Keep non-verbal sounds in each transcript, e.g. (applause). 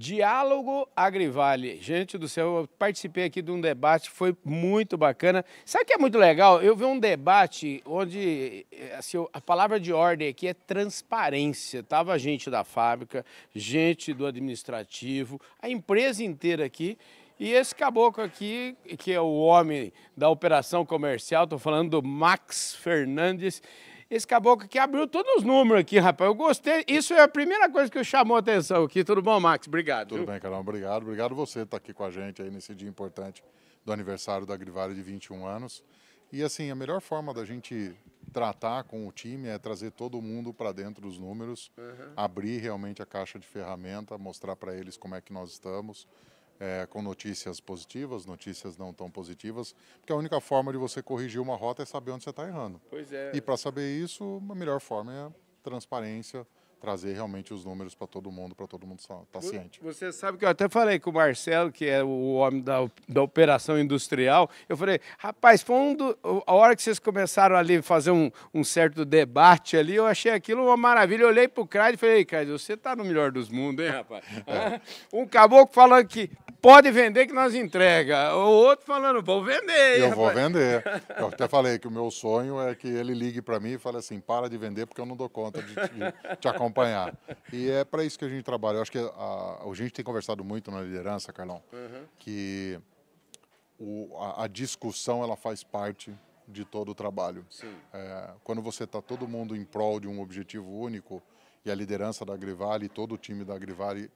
Diálogo Agrivale. Gente do céu, eu participei aqui de um debate, foi muito bacana. Sabe o que é muito legal? Eu vi um debate onde eh, assim, a palavra de ordem aqui é transparência. Tava gente da fábrica, gente do administrativo, a empresa inteira aqui. E esse caboclo aqui, que é o homem da operação comercial, estou falando do Max Fernandes, esse caboclo aqui abriu todos os números aqui, rapaz. Eu gostei. Isso é a primeira coisa que chamou a atenção aqui. Tudo bom, Max? Obrigado. Tudo viu? bem, Carol. Obrigado. Obrigado você estar tá aqui com a gente aí nesse dia importante do aniversário da Grivale de 21 anos. E assim, a melhor forma da gente tratar com o time é trazer todo mundo para dentro dos números, uhum. abrir realmente a caixa de ferramenta, mostrar para eles como é que nós estamos, é, com notícias positivas, notícias não tão positivas, porque a única forma de você corrigir uma rota é saber onde você está errando. Pois é. E para saber isso, a melhor forma é a transparência, trazer realmente os números para todo mundo, para todo mundo estar tá ciente. Você sabe que eu até falei com o Marcelo, que é o homem da, da operação industrial, eu falei, rapaz, foi um do, a hora que vocês começaram ali fazer um, um certo debate ali, eu achei aquilo uma maravilha, eu olhei para o Craig e falei, Craig, você está no melhor dos mundos, hein, rapaz? É. (laughs) um caboclo falando que pode vender que nós entrega. O outro falando, vou vender. Eu rapaz. vou vender. (laughs) Eu até falei que o meu sonho é que ele ligue para mim e fale assim, para de vender porque eu não dou conta de te, te acompanhar. E é para isso que a gente trabalha. Eu acho que a, a gente tem conversado muito na liderança, Carlão, uhum. que o, a, a, discussão ela faz parte de todo o trabalho. É, quando você está todo mundo em prol de um objetivo único, e a liderança da e todo o time da Grivale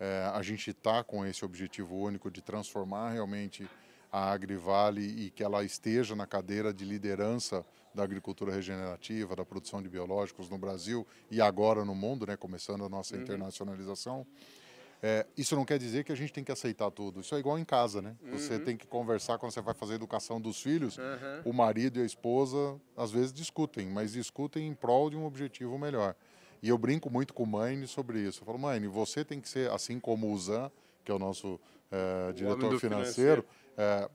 é, a gente está com esse objetivo único de transformar realmente a Agrivale e que ela esteja na cadeira de liderança da agricultura regenerativa, da produção de biológicos no Brasil e agora no mundo, né, começando a nossa uhum. internacionalização. É, isso não quer dizer que a gente tem que aceitar tudo. Isso é igual em casa, né? Uhum. Você tem que conversar quando você vai fazer a educação dos filhos. Uhum. O marido e a esposa às vezes discutem, mas discutem em prol de um objetivo melhor. E eu brinco muito com o Maine sobre isso. Eu falo, mãe você tem que ser, assim como o Zan, que é o nosso é, diretor financeiro, financeiro. É,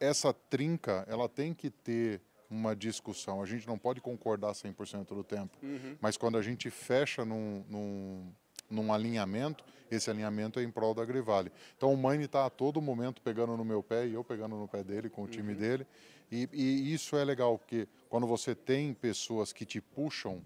essa trinca ela tem que ter uma discussão. A gente não pode concordar 100% do tempo, uhum. mas quando a gente fecha num, num, num, alinhamento, esse alinhamento é em prol da Grivale. Então o Mane está a todo momento pegando no meu pé e eu pegando no pé dele, com o time uhum. dele. E, e isso é legal, porque quando você tem pessoas que te puxam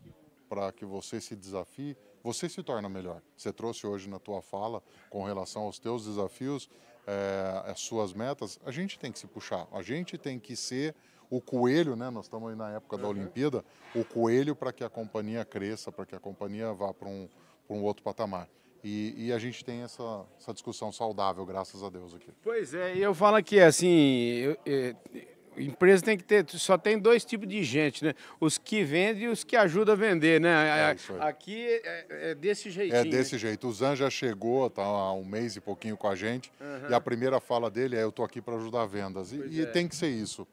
para que você se desafie, você se torna melhor. Você trouxe hoje na tua fala, com relação aos teus desafios, é, as suas metas, a gente tem que se puxar, a gente tem que ser o coelho, né? Nós estamos aí na época da uhum. Olimpíada, o coelho para que a companhia cresça, para que a companhia vá para um, um outro patamar. E, e, a gente tem essa, essa, discussão saudável, graças a Deus, aqui. Pois é, e eu falo que, assim, eu, eu, Empresa tem que ter, só tem dois tipos de gente, né? Os que vendem e os que ajudam a vender, né? É, Aqui é, é, é, desse jeitinho. É né? desse né? jeito. O Zan já chegou, tá há um mês e pouquinho com a gente, uhum. e a primeira fala dele é eu estou aqui para ajudar vendas. E, e é. tem que ser isso.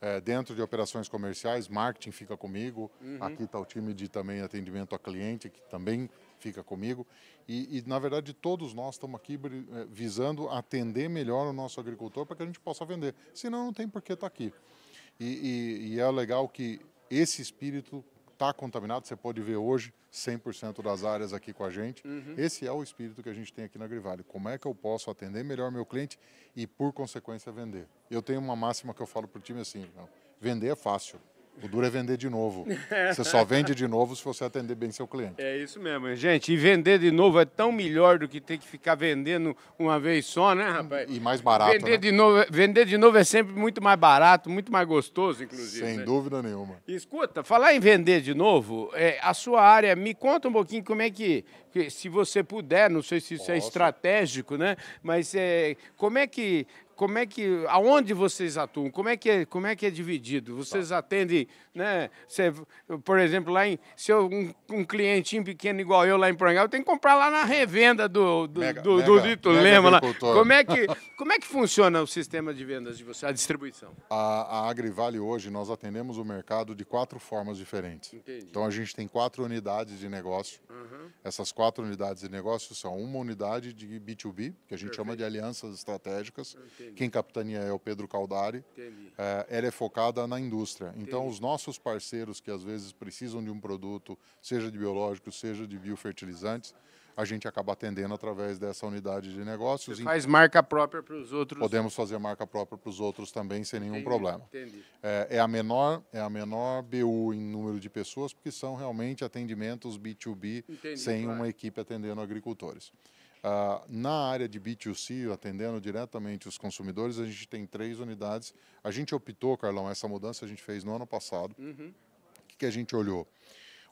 É, dentro de operações comerciais, marketing fica comigo. Uhum. Aqui está o time de também atendimento a cliente, que também fica comigo. E, e, na verdade, todos nós estamos aqui eh, visando atender melhor o nosso agricultor para que a gente possa vender. Senão, não tem por que estar tá aqui. E, e, e é legal que esse espírito está contaminado, você pode ver hoje 100% das áreas aqui com a gente. Uhum. Esse é o espírito que a gente tem aqui na Grivale. Como é que eu posso atender melhor meu cliente e, por consequência, vender? Eu tenho uma máxima que eu falo para o time assim, vender é fácil, o duro é vender de novo. (laughs) Você só vende de novo se você atender bem seu cliente. É isso mesmo, gente. E vender de novo é tão melhor do que ter que ficar vendendo uma vez só, né, rapaz? E mais barato. Vender, né? de, novo, é, vender de novo é sempre muito mais barato, muito mais gostoso, inclusive. Sem né? dúvida nenhuma. Escuta, falar em vender de novo, é, a sua área, me conta um pouquinho como é que. Se você puder, não sei se isso é estratégico, né? Mas é, como é que como é que, aonde vocês atuam? Como é que é, como é, que é dividido? Vocês tá. atendem, né? Cê, por exemplo, lá em, se eu, um, um, clientinho pequeno igual eu lá em eu tem que comprar lá na revenda do do, mega, do, mega, do Dito Lema. Lá. Como é que (laughs) como é que funciona o sistema de vendas de você, a distribuição? A, a Agrivale hoje nós atendemos o mercado de quatro formas diferentes. Entendi. Então a gente tem quatro unidades de negócio. Uhum. Essas quatro unidades de negócio são uma unidade de B2B, que a gente Perfeito. chama de alianças estratégicas. Entendi Entendi. Quem capitania é o Pedro Caldari. É, ela é focada na indústria. Então, entendi. Então, os nossos parceiros que às vezes precisam de um produto, seja de biológico, seja de biofertilizantes, a gente acaba atendendo através dessa unidade de negócios. Você faz marca própria para os outros? Podemos fazer marca própria para os outros também, sem nenhum entendi, problema. Entendi. É, é, a menor, é a menor BU em número de pessoas, porque são realmente atendimentos B2B, entendi, sem claro. uma equipe atendendo agricultores. Uh, na área de B2C, atendendo diretamente os consumidores, a gente tem três unidades. A gente optou, Carlão, essa mudança a gente fez no ano passado. Uhum. O que, que, a gente olhou?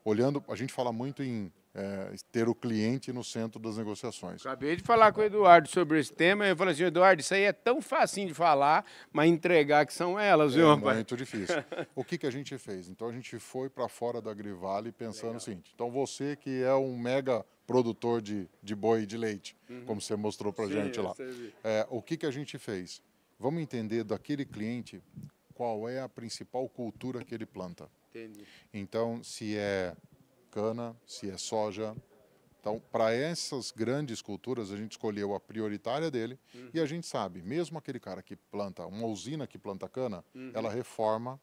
Olhando, a gente fala muito em é, ter o cliente no centro das negociações. Acabei de falar com o Eduardo sobre esse tema. Eu falei assim, Eduardo, isso aí é tão facinho de falar, mas entregar que são elas, viu, é rapaz? É muito difícil. o que, que a gente fez? Então, a gente foi para fora da Grivale pensando Legal. o seguinte. Então, você que é um mega produtor de, de boi e de leite, uhum. como você mostrou para a gente lá. É, o que, que a gente fez? Vamos entender daquele cliente qual é a principal cultura que ele planta. Entendi. Então, se é cana, se é soja. Então, para essas grandes culturas, a gente escolheu a prioritária dele uhum. e a gente sabe, mesmo aquele cara que planta, uma usina que planta cana, uhum. ela reforma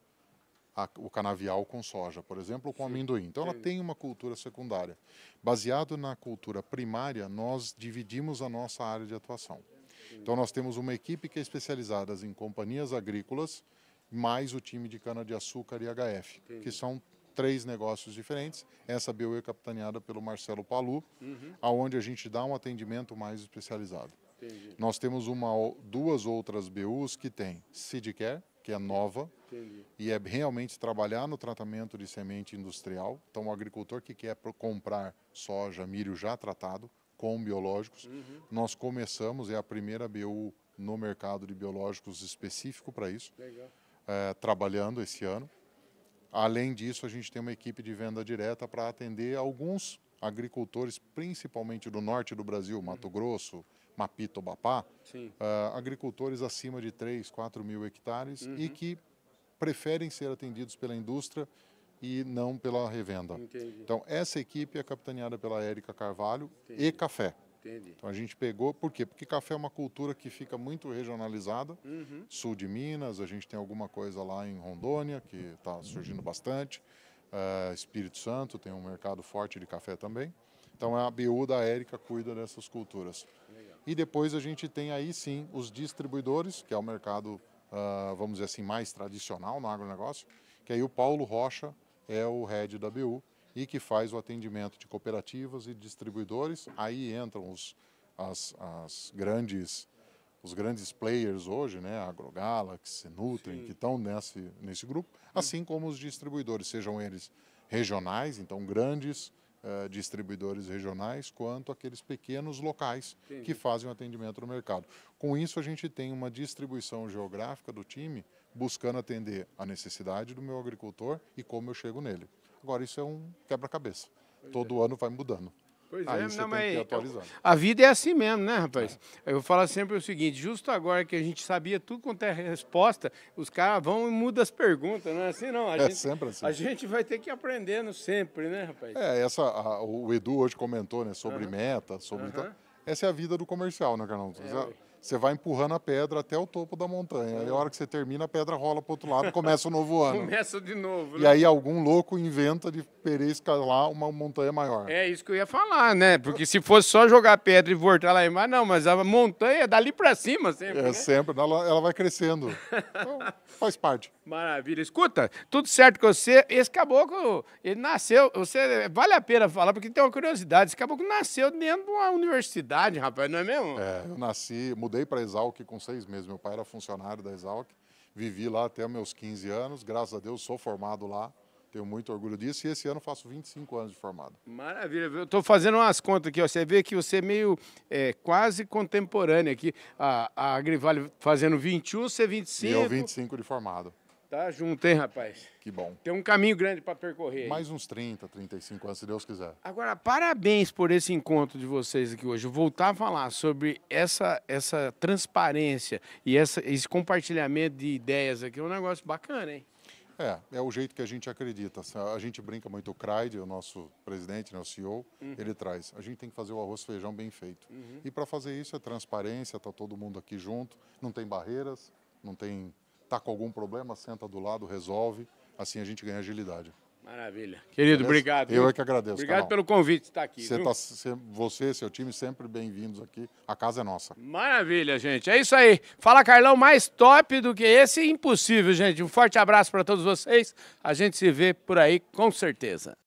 a, o canavial com soja, por exemplo, ou com amendoim. Então, ela é. tem uma cultura secundária. Baseado na cultura primária, nós dividimos a nossa área de atuação. Então, nós temos uma equipe que é especializada em companhias agrícolas, mais o time de cana-de-açúcar e HF, Entendi. que são três negócios diferentes. Essa BU é capitaneada pelo Marcelo Palu, uhum. aonde a gente dá um atendimento mais especializado. Entendi. Nós temos uma, duas outras BUs que tem Seedcare, que é nova Entendi. e é realmente trabalhar no tratamento de semente industrial. Então, o agricultor que quer comprar soja, milho já tratado com biológicos, uhum. nós começamos, é a primeira BU no mercado de biológicos específico para isso, é, trabalhando esse ano. Além disso, a gente tem uma equipe de venda direta para atender alguns agricultores, principalmente do norte do Brasil, Mato uhum. Grosso, Mapito, uh, ah, agricultores acima de 3, 4 mil hectares uhum. e que preferem ser atendidos pela indústria e não pela revenda. Entendi. Então, essa equipe é capitaneada pela Érica Carvalho Entendi. e café. Entendi. Então, a gente pegou, por quê? Porque café é uma cultura que fica muito regionalizada. Uhum. Sul de Minas, a gente tem alguma coisa lá em Rondônia, que está surgindo uhum. bastante. Uh, Espírito Santo tem um mercado forte de café também. Então, a BU da Érica cuida dessas culturas. E depois a gente tem aí sim os distribuidores, que é o mercado, uh, vamos dizer assim, mais tradicional no agronegócio, que aí o Paulo Rocha é o head da BU e que faz o atendimento de cooperativas e distribuidores. Aí entram os, as, as grandes os grandes players hoje, né, AgroGalaxy, Nutrien que estão nesse, nesse grupo, assim como os distribuidores, sejam eles regionais, então grandes eh, distribuidores regionais quanto aqueles pequenos locais Entendi. que fazem o atendimento no mercado. Com isso, a gente tem uma distribuição geográfica do time buscando atender a necessidade do meu agricultor e como eu chego nele. Agora, isso é um quebra-cabeça. Todo é. ano vai mudando. Pois Aí ah, é, você não, tem que ir A vida é assim mesmo, né, rapaz? É. Eu falo sempre o seguinte, justo agora que a gente sabia tudo quanto é resposta, os caras vão e mudam as perguntas, não é assim não? A é gente, sempre assim. A gente vai ter que ir aprendendo sempre, né, rapaz? É, essa, a, o Edu hoje comentou, né, sobre meta, sobre... Então, essa é a vida do comercial, né, Carlão? É, você vai empurrando a pedra até o topo da montanha. Aí a hora que você termina, a pedra rola para outro lado e começa o novo ano. começa de novo. Né? E aí algum louco inventa de querer escalar uma montanha maior. É isso que eu ia falar, né? Porque se fosse só jogar pedra e voltar lá embaixo, não, mas a montanha é dali para cima sempre. É, né? sempre. Ela, ela vai crescendo. Então, faz parte. Maravilha. Escuta, tudo certo com você. Esse caboclo, ele nasceu. Você vale a pena falar, porque tem uma curiosidade. Esse caboclo nasceu dentro de uma universidade, rapaz, não é mesmo? É, eu nasci, mudei mudei para a Exalc com seis meses. Meu pai era funcionário da Exalc, vivi lá até meus 15 anos. Graças a Deus sou formado lá. Tenho muito orgulho disso e esse ano faço 25 anos de formado. Maravilha. Eu estou fazendo umas contas aqui. Ó. Você vê que você é meio é, quase contemporâneo aqui. A, a Agrivale fazendo 21, você é 25. E eu 25 de formado. Tá junto, hein, rapaz? Que bom. Tem um caminho grande para percorrer. Mais uns 30, 35 anos, se Deus quiser. Agora, parabéns por esse encontro de vocês aqui hoje. Voltar a falar sobre essa, essa transparência e essa, esse compartilhamento de ideias aqui é um negócio bacana, hein? É, é o jeito que a gente acredita. Assim, a gente brinca muito, o Craide, o nosso presidente, né, o CEO, uhum. ele traz. A gente tem que fazer o arroz feijão bem feito. Uhum. E para fazer isso é transparência, está todo mundo aqui junto, não tem barreiras, não tem está com algum problema, senta do lado, resolve. Assim a gente ganha agilidade. Maravilha. Querido, Beleza? obrigado. Eu é que agradeço. Obrigado canal. pelo convite de estar aqui. Você, tá, você, seu time, sempre bem-vindos aqui. A casa é nossa. Maravilha, gente. É isso aí. Fala, Carlão, mais top do que esse, impossível, gente. Um forte abraço para todos vocês. A gente se vê por aí, com certeza.